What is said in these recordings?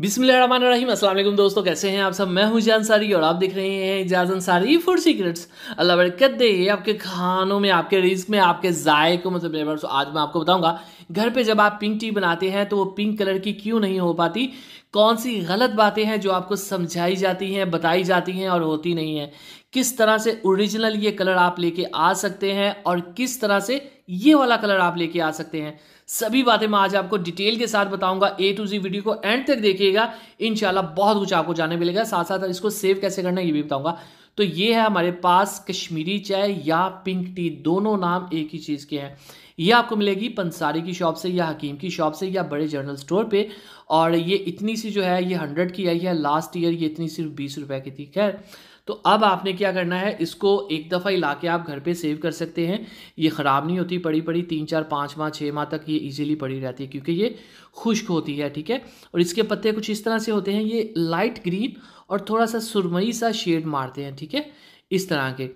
बिस्मिल दोस्तों कैसे हैं आप सब मैं हूं जानसारी और आप देख रहे हैं एजाज अंसारी फूड सीक्रेट्स अल्लाह बरकत दे आपके खानों में आपके रिस्क में आपके जायकों मतलब तो आज मैं आपको बताऊंगा घर पे जब आप पिंक टी बनाते हैं तो वो पिंक कलर की क्यों नहीं हो पाती कौन सी गलत बातें हैं जो आपको समझाई जाती हैं बताई जाती हैं और होती नहीं है किस तरह से ओरिजिनल ये कलर आप लेके आ सकते हैं और किस तरह से ये वाला कलर आप लेके आ सकते हैं सभी बातें मैं आज आपको डिटेल के साथ बताऊंगा ए टू जी वीडियो को एंड तक देखिएगा इनशाला बहुत कुछ आपको जाने मिलेगा साथ साथ इसको सेव कैसे करना है ये भी बताऊंगा तो ये है हमारे पास कश्मीरी चाय या पिंक टी दोनों नाम एक ही चीज़ के हैं ये आपको मिलेगी पंसारी की शॉप से या हकीम की शॉप से या बड़े जनरल स्टोर पे और ये इतनी सी जो है ये हंड्रेड की आई है लास्ट ईयर ये इतनी सिर्फ बीस रुपए की थी खैर तो अब आपने क्या करना है इसको एक दफ़ा ही ला के आप घर पे सेव कर सकते हैं ये ख़राब नहीं होती पड़ी पड़ी तीन चार पाँच माह छः माह तक ये इजीली पड़ी रहती है क्योंकि ये खुश्क होती है ठीक है और इसके पत्ते कुछ इस तरह से होते हैं ये लाइट ग्रीन और थोड़ा सा सुरमई सा शेड मारते हैं ठीक है इस तरह के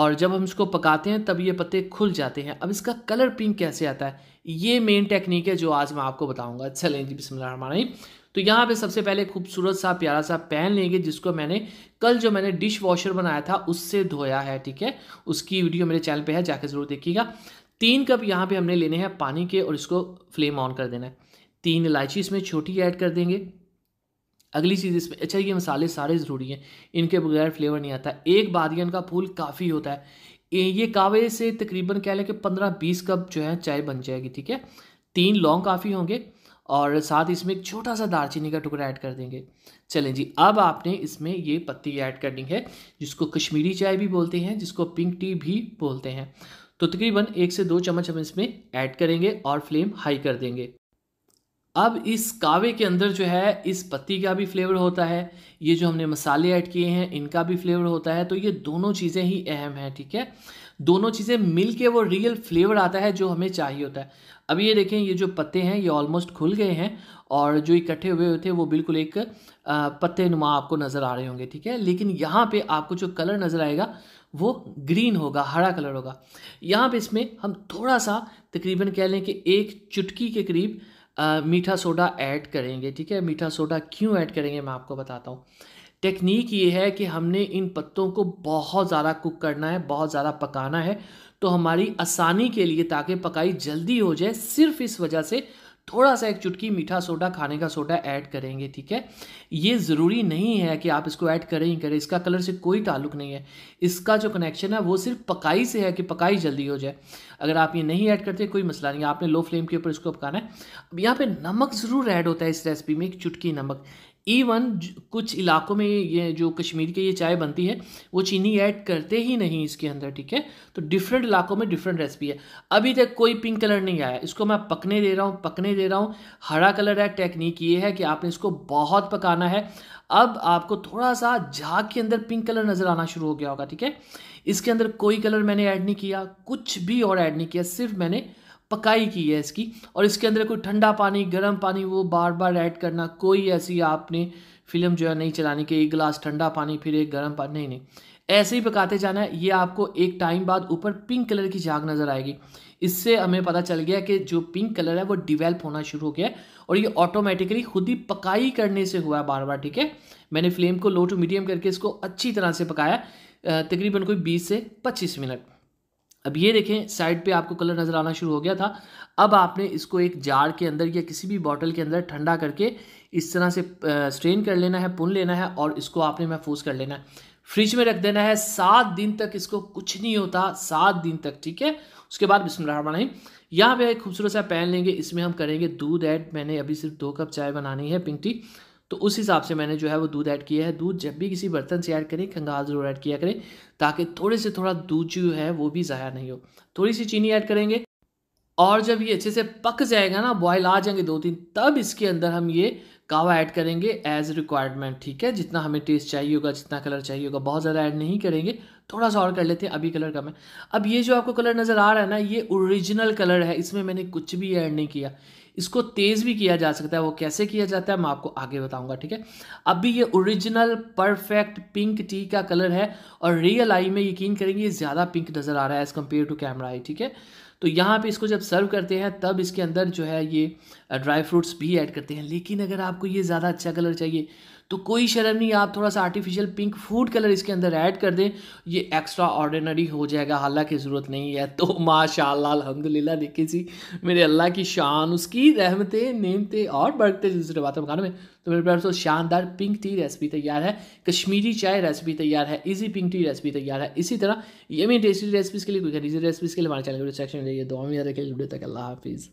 और जब हम इसको पकाते हैं तब ये पत्ते खुल जाते हैं अब इसका कलर पिंक कैसे आता है ये मेन टेक्निक है जो आज मैं आपको बताऊंगा चलें जी बिस्मिल्लाह तो यहाँ पे सबसे पहले खूबसूरत सा प्यारा सा पैन लेंगे जिसको मैंने कल जो मैंने डिश वॉशर बनाया था उससे धोया है ठीक है उसकी वीडियो मेरे चैनल पे है जाके ज़रूर देखिएगा तीन कप यहाँ पे हमने लेने हैं पानी के और इसको फ्लेम ऑन कर देना है तीन इलायची इसमें छोटी ऐड कर देंगे अगली चीज़ इसमें अच्छा ये मसाले सारे ज़रूरी हैं इनके बगैर फ्लेवर नहीं आता एक बादियन का फूल काफ़ी होता है ये कावे से तकरीबन कह लें कि पंद्रह बीस कप जो है चाय बन जाएगी ठीक है तीन लौंग काफ़ी होंगे और साथ इसमें एक छोटा सा दालचीनी का टुकड़ा ऐड कर देंगे चलें जी अब आपने इसमें ये पत्ती ऐड करनी है जिसको कश्मीरी चाय भी बोलते हैं जिसको पिंक टी भी बोलते हैं तो तकरीबन एक से दो चम्मच हम इसमें ऐड करेंगे और फ्लेम हाई कर देंगे अब इस कावे के अंदर जो है इस पत्ती का भी फ्लेवर होता है ये जो हमने मसाले ऐड किए हैं इनका भी फ्लेवर होता है तो ये दोनों चीज़ें ही अहम हैं ठीक है दोनों चीज़ें मिल के वो रियल फ्लेवर आता है जो हमें चाहिए होता है अब ये देखें ये जो पत्ते हैं ये ऑलमोस्ट खुल गए हैं और जो इकट्ठे हुए हुए थे वो बिल्कुल एक पत्ते नुमा आपको नज़र आ रहे होंगे ठीक है लेकिन यहाँ पर आपको जो कलर नज़र आएगा वो ग्रीन होगा हरा कलर होगा यहाँ पर इसमें हम थोड़ा सा तकरीबन कह लें कि एक चुटकी के करीब आ, मीठा सोडा ऐड करेंगे ठीक है मीठा सोडा क्यों ऐड करेंगे मैं आपको बताता हूँ टेक्निक ये है कि हमने इन पत्तों को बहुत ज़्यादा कुक करना है बहुत ज़्यादा पकाना है तो हमारी आसानी के लिए ताकि पकाई जल्दी हो जाए सिर्फ इस वजह से थोड़ा सा एक चुटकी मीठा सोडा खाने का सोडा ऐड करेंगे ठीक है ये ज़रूरी नहीं है कि आप इसको ऐड करें ही करें इसका कलर से कोई ताल्लुक नहीं है इसका जो कनेक्शन है वो सिर्फ पकाई से है कि पकाई जल्दी हो जाए अगर आप ये नहीं ऐड करते कोई मसला नहीं आपने लो फ्लेम के ऊपर इसको पकाना है अब यहाँ पर नमक ज़रूर ऐड होता है इस रेसिपी में एक चुटकी नमक इवन कुछ इलाकों में ये जो कश्मीर के ये चाय बनती है वो चीनी ऐड करते ही नहीं इसके अंदर ठीक है तो डिफरेंट इलाकों में डिफरेंट रेसिपी है अभी तक कोई पिंक कलर नहीं आया इसको मैं पकने दे रहा हूँ पकने दे रहा हूँ हरा कलर है टेक्निक ये है कि आपने इसको बहुत पकाना है अब आपको थोड़ा सा झाग के अंदर पिंक कलर नज़र आना शुरू हो गया होगा ठीक है इसके अंदर कोई कलर मैंने ऐड नहीं किया कुछ भी और ऐड नहीं किया सिर्फ मैंने पकाई की है इसकी और इसके अंदर कोई ठंडा पानी गर्म पानी वो बार बार ऐड करना कोई ऐसी आपने फिल्म जो है नहीं चलानी कि एक गिलास ठंडा पानी फिर एक गर्म पानी नहीं नहीं ऐसे ही पकाते जाना है ये आपको एक टाइम बाद ऊपर पिंक कलर की झाग नज़र आएगी इससे हमें पता चल गया कि जो पिंक कलर है वो डिवेल्प होना शुरू हो गया है और ये ऑटोमेटिकली खुद ही पकाई करने से हुआ है बार बार ठीक है मैंने फ्लेम को लो टू मीडियम करके इसको अच्छी तरह से पकाया तकरीबन कोई बीस से पच्चीस मिनट अब ये देखें साइड पे आपको कलर नज़र आना शुरू हो गया था अब आपने इसको एक जार के अंदर या किसी भी बॉटल के अंदर ठंडा करके इस तरह से स्ट्रेन कर लेना है पुन लेना है और इसको आपने महफूज कर लेना है फ्रिज में रख देना है सात दिन तक इसको कुछ नहीं होता सात दिन तक ठीक है उसके बाद बिस्मिल्लाहमान यहाँ पे एक खूबसूरत सा पैन लेंगे इसमें हम करेंगे दूध ऐड मैंने अभी सिर्फ दो कप चाय बनानी है पिंक टी तो उस हिसाब से मैंने जो है वो दूध ऐड किया है दूध जब भी किसी बर्तन से ऐड करें खंगाल ज़रूर ऐड किया करें ताकि थोड़े से थोड़ा दूध जो है वो भी ज़ाया नहीं हो थोड़ी सी चीनी ऐड करेंगे और जब ये अच्छे से पक जाएगा ना बॉयल आ जाएंगे दो तीन तब इसके अंदर हम ये कावा ऐड करेंगे एज रिक्वायरमेंट ठीक है जितना हमें टेस्ट चाहिए होगा जितना कलर चाहिए होगा बहुत ज़्यादा ऐड नहीं करेंगे थोड़ा सा और कर लेते हैं अभी कलर कम है अब ये जो आपको कलर नज़र आ रहा है ना ये ओरिजिनल कलर है इसमें मैंने कुछ भी ऐड नहीं किया इसको तेज़ भी किया जा सकता है वो कैसे किया जाता है मैं आपको आगे बताऊंगा ठीक है अभी ये ओरिजिनल परफेक्ट पिंक टी का कलर है और रियल आई में यकीन करेंगे ज़्यादा पिंक नज़र आ रहा है as compare to camera eye ठीक है तो यहाँ पे इसको जब सर्व करते हैं तब इसके अंदर जो है ये ड्राई फ्रूट्स भी ऐड करते हैं लेकिन अगर आपको ये ज़्यादा अच्छा कलर चाहिए तो कोई शर्म नहीं आप थोड़ा सा आर्टिफिशियल पिंक फूड कलर इसके अंदर ऐड कर दें ये एक्स्ट्रा ऑर्डिनरी हो जाएगा हालांकि ज़रूरत नहीं है तो माशाल्लाह अल्हम्दुलिल्लाह देखिए सी मेरे अल्लाह की शान उसकी रहमतें नेमतें और बढ़ते जिस बात मकान में तो मेरे प्यार दोस्तों शानदार पिंक टी रेसिपी तैयार है कश्मीरी चाय रेसिपी तैयार है इजी पिंक टी रेसिपी तैयार है इसी तरह ये मेरी टेस्टी रेसिपीज़ के लिए कोई खरीदी रेसिपीज़ के लिए हमारे चैनल सेक्शन में जाइए दो में रखें वीडियो तक अल्लाह हाफिज़